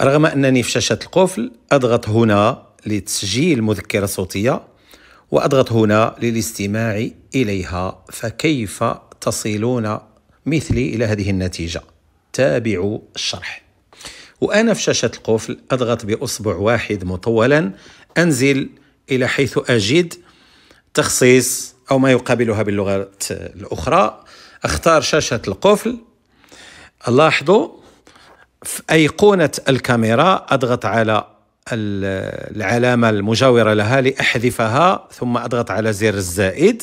رغم أنني في شاشة القفل أضغط هنا لتسجيل مذكرة صوتية وأضغط هنا للاستماع إليها فكيف تصلون مثلي إلى هذه النتيجة تابعوا الشرح وأنا في شاشة القفل أضغط بأصبع واحد مطولا أنزل إلى حيث أجد تخصيص أو ما يقابلها باللغات الأخرى أختار شاشة القفل لاحظوا في أيقونة الكاميرا أضغط على العلامة المجاورة لها لأحذفها ثم أضغط على زر الزائد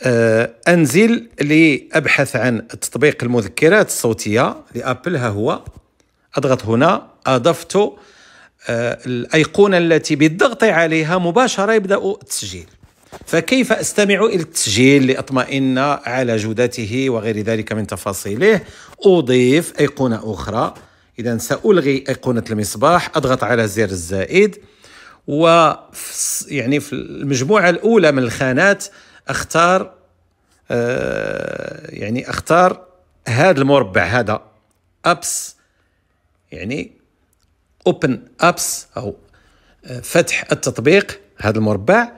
آه، أنزل لأبحث عن تطبيق المذكرات الصوتية لأبل ها هو أضغط هنا أضفت آه، الأيقونة التي بالضغط عليها مباشرة يبدأ التسجيل فكيف أستمع إلى التسجيل لأطمئن على جودته وغير ذلك من تفاصيله أضيف أيقونة أخرى إذا سألغي أيقونة المصباح أضغط على زر الزائد و يعني في المجموعة الأولى من الخانات أختار آه، يعني أختار هذا المربع هذا أبس يعني أوبن أبس أو آه، فتح التطبيق هذا المربع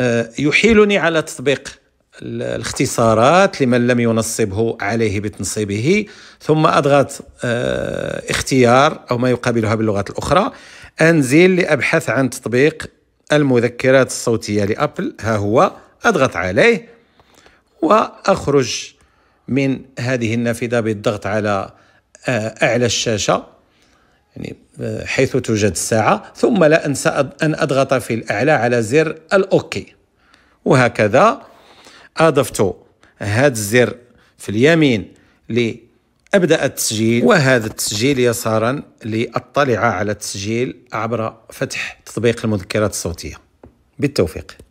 آه، يحيلني على تطبيق الاختصارات لمن لم ينصبه عليه بتنصيبه ثم اضغط آه، اختيار او ما يقابلها باللغات الاخرى انزل لابحث عن تطبيق المذكرات الصوتيه لابل ها هو اضغط عليه واخرج من هذه النافذه بالضغط على آه، اعلى الشاشه يعني آه، حيث توجد الساعة ثم لا أنسى أن أضغط في الأعلى على زر الأوكي وهكذا أضفت هذا الزر في اليمين لأبدأ التسجيل وهذا التسجيل يسارا لأطلع على التسجيل عبر فتح تطبيق المذكرات الصوتية بالتوفيق